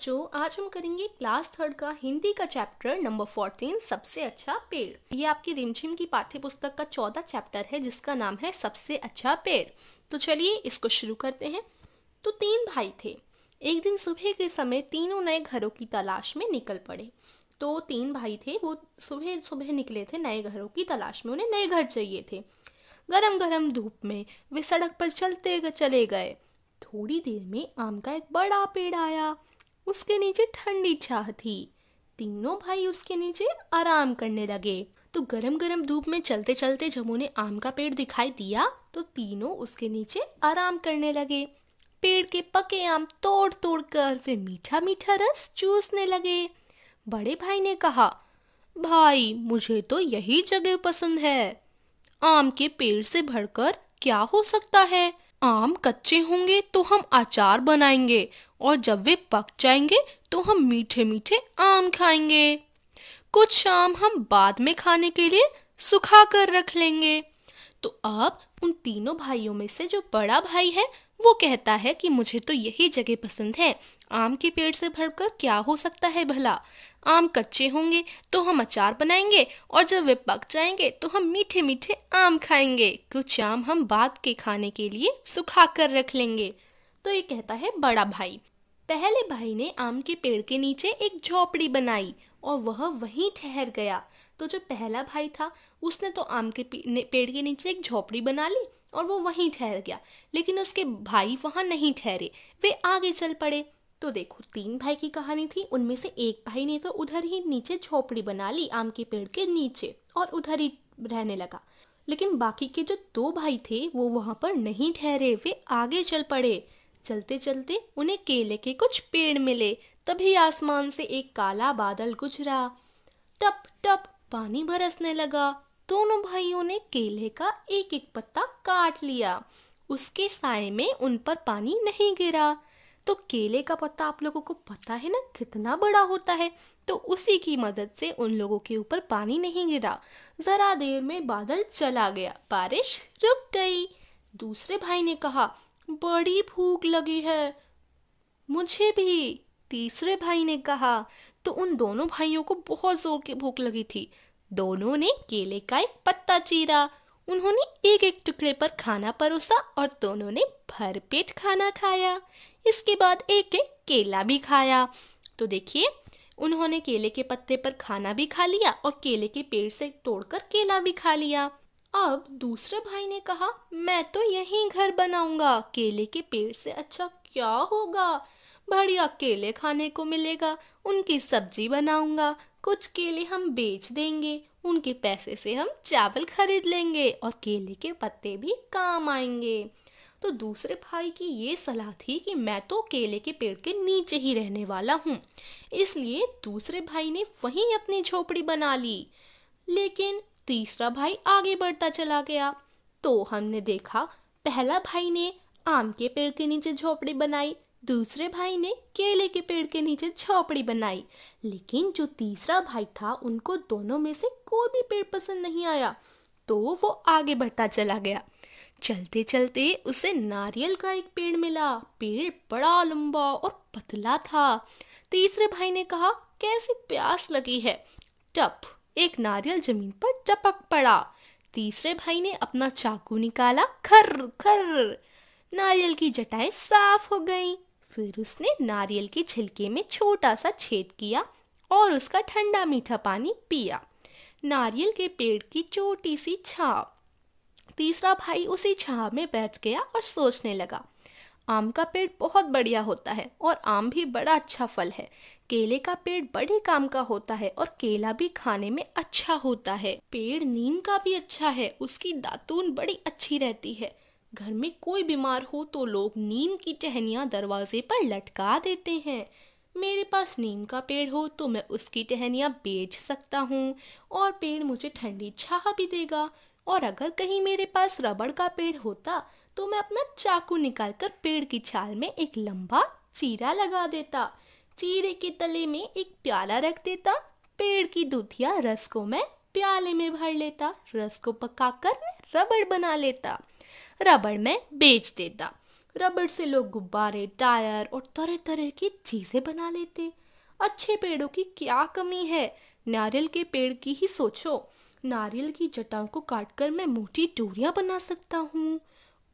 बच्चों आज हम करेंगे क्लास थर्ड का हिंदी का चैप्टर नंबर फोर्टीन सबसे अच्छा पेड़ ये आपकी रिमझिम की पाठ्य पुस्तक का चौदह चैप्टर है जिसका नाम है सबसे अच्छा पेड़ तो चलिए इसको शुरू करते हैं तो तीन भाई थे एक दिन सुबह के समय तीनों नए घरों की तलाश में निकल पड़े तो तीन भाई थे वो सुबह सुबह निकले थे नए घरों की तलाश में उन्हें नए घर चाहिए थे गरम गरम धूप में वे सड़क पर चलते चले गए थोड़ी देर में आम का एक बड़ा पेड़ आया उसके नीचे ठंडी छाह थी तीनों भाई उसके नीचे आराम करने लगे तो गरम गरम धूप में चलते चलते जब उन्हें आम का पेड़ दिखाई दिया तो तीनों उसके नीचे आराम करने लगे पेड़ के पके आम तोड़ तोड़ कर वे मीठा मीठा रस चूसने लगे बड़े भाई ने कहा भाई मुझे तो यही जगह पसंद है आम के पेड़ से भरकर क्या हो सकता है आम कच्चे होंगे तो हम अचार बनाएंगे और जब वे पक जाएंगे तो हम मीठे मीठे आम खाएंगे कुछ आम हम बाद में खाने के लिए सुखा कर रख लेंगे तो अब उन तीनों भाइयों में से जो बड़ा भाई है वो कहता है कि मुझे तो यही जगह पसंद है आम के पेड़ से भरकर क्या हो सकता है भला आम कच्चे होंगे तो हम अचार बनाएंगे और जब वे पक जाएंगे तो हम मीठे मीठे आम खाएंगे कुछ आम हम बाद के खाने के लिए सुखा कर रख लेंगे तो ये कहता है बड़ा भाई पहले भाई ने आम के पेड़ के नीचे एक झोपड़ी बनाई और वह वहीं ठहर गया तो जो पहला भाई था उसने तो आम के पेड़ के नीचे एक झोपड़ी बना ली और वो वहीं ठहर गया लेकिन उसके भाई वहाँ नहीं ठहरे वे आगे चल पड़े तो देखो तीन भाई की कहानी थी उनमें से एक भाई ने तो उधर ही नीचे झोपड़ी बना ली आम के पेड़ के नीचे और उधर ही रहने लगा लेकिन बाकी के जो दो भाई थे वो वहां पर नहीं ठहरे वे आगे चल पड़े चलते चलते उन्हें केले के कुछ पेड़ मिले तभी आसमान से एक काला बादल गुजरा टप टप पानी बरसने लगा दोनों भाइयों ने केले का एक एक पत्ता काट लिया उसके साय में उन पर पानी नहीं गिरा तो केले का पत्ता आप लोगों को पता है ना कितना बड़ा होता है तो उसी की मदद से उन लोगों के ऊपर पानी नहीं गिरा ज़रा देर में बादल चला गया बारिश रुक गई दूसरे भाई ने कहा बड़ी भूख लगी है मुझे भी तीसरे भाई ने कहा तो उन दोनों भाइयों को बहुत जोर की भूख लगी थी दोनों ने केले का एक पत्ता चीरा उन्होंने एक एक टुकड़े पर खाना परोसा और दोनों ने भरपेट खाना खाया इसके बाद एक एक केला भी खाया तो देखिए उन्होंने केले के पत्ते पर खाना भी खा लिया और केले के पेड़ से तोड़कर केला भी खा लिया अब दूसरे भाई ने कहा मैं तो यहीं घर बनाऊंगा केले के पेड़ से अच्छा क्या होगा बढ़िया केले खाने को मिलेगा उनकी सब्जी बनाऊंगा कुछ केले हम बेच देंगे उनके पैसे से हम चावल खरीद लेंगे और केले के पत्ते भी काम आएंगे तो दूसरे भाई की ये सलाह थी कि मैं तो केले के पेड़ के नीचे ही रहने वाला हूँ इसलिए दूसरे भाई ने वहीं अपनी झोपड़ी बना ली लेकिन तीसरा भाई आगे बढ़ता चला गया तो हमने देखा पहला भाई ने आम के पेड़ के नीचे झोपड़ी बनाई दूसरे भाई ने केले के पेड़ के नीचे झोपड़ी बनाई लेकिन जो तीसरा भाई था उनको दोनों में से कोई भी पेड़ पसंद नहीं आया तो वो आगे बढ़ता चला गया चलते चलते उसे नारियल का एक पेड़ मिला पेड़ बड़ा लंबा और पतला था तीसरे भाई ने कहा कैसी प्यास लगी है टप एक नारियल जमीन पर चपक पड़ा तीसरे भाई ने अपना चाकू निकाला खर खर नारियल की जटाएं साफ हो गईं। फिर उसने नारियल के छिलके में छोटा सा छेद किया और उसका ठंडा मीठा पानी पिया नारियल के पेड़ की छोटी सी छाप तीसरा भाई उसी छाह में बैठ गया और सोचने लगा आम का पेड़ बहुत बढ़िया होता है और आम भी बड़ा अच्छा फल है केले का पेड़ बड़े काम का होता है और केला भी खाने में अच्छा होता है पेड़ नीम का भी अच्छा है उसकी दातून बड़ी अच्छी रहती है घर में कोई बीमार हो तो लोग नीम की टहनिया दरवाजे पर लटका देते हैं मेरे पास नीम का पेड़ हो तो मैं उसकी टहनिया बेच सकता हूँ और पेड़ मुझे ठंडी छाह भी देगा और अगर कहीं मेरे पास रबड़ का पेड़ होता तो मैं अपना चाकू निकालकर पेड़ की छाल में एक लंबा चीरा लगा देता चीरे के तले में एक प्याला रख देता पेड़ की दूधिया रस को मैं प्याले में भर लेता रस को पकाकर मैं रबड़ बना लेता रबड़ मैं बेच देता रबड़ से लोग गुब्बारे टायर और तरह तरह की चीज़ें बना लेते अच्छे पेड़ों की क्या कमी है नारियल के पेड़ की ही सोचो नारियल की जटाओं को काटकर मैं मोटी डोरियाँ बना सकता हूँ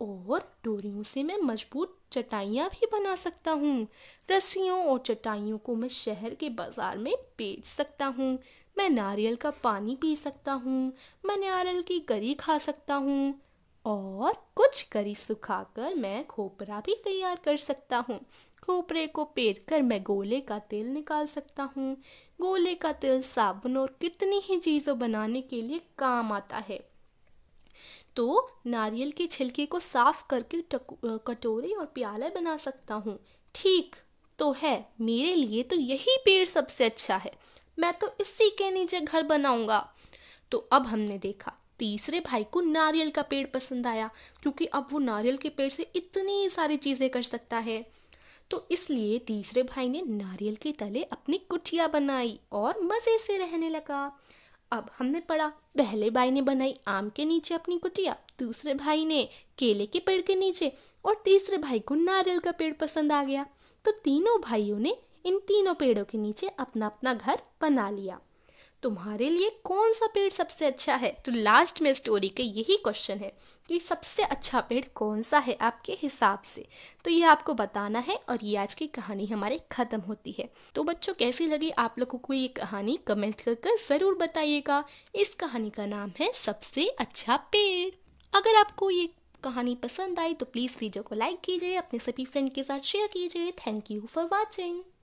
और डोरियों से मैं मजबूत चटाइयाँ भी बना सकता हूँ रस्सियों और चटाइयों को मैं शहर के बाज़ार में बेच सकता हूँ मैं नारियल का पानी पी सकता हूँ मैं नारियल की गरी खा सकता हूँ और कुछ गरी सुखाकर मैं खोपरा भी तैयार कर सकता हूँ खोपरे को पेर कर मैं गोले का तेल निकाल सकता हूँ गोले का तेल साबुन और कितनी ही चीज़ों बनाने के लिए काम आता है तो नारियल के छिलके को साफ करके कटोरी और प्याला बना सकता हूँ ठीक तो है मेरे लिए तो यही पेड़ सबसे अच्छा है मैं तो इसी के नीचे घर बनाऊंगा तो अब हमने देखा तीसरे भाई को नारियल का पेड़ पसंद आया क्योंकि अब वो नारियल के पेड़ से इतनी सारी चीज़ें कर सकता है तो इसलिए तीसरे भाई ने नारियल के तले अपनी कुटिया बनाई और मज़े से रहने लगा अब हमने पढ़ा पहले भाई ने बनाई आम के नीचे अपनी कुटिया दूसरे भाई ने केले के पेड़ के नीचे और तीसरे भाई को नारियल का पेड़ पसंद आ गया तो तीनों भाइयों ने इन तीनों पेड़ों के नीचे अपना अपना घर बना लिया तुम्हारे लिए कौन सा पेड़ सबसे अच्छा है तो लास्ट में स्टोरी के यही क्वेश्चन है कि सबसे अच्छा पेड़ कौन सा है आपके हिसाब से तो ये आपको बताना है और ये आज की कहानी हमारी ख़त्म होती है तो बच्चों कैसी लगी आप लोगों को ये कहानी कमेंट कर कर ज़रूर बताइएगा इस कहानी का नाम है सबसे अच्छा पेड़ अगर आपको ये कहानी पसंद आई तो प्लीज़ वीडियो को लाइक कीजिए अपने सभी फ्रेंड के साथ शेयर कीजिए थैंक यू फॉर वॉचिंग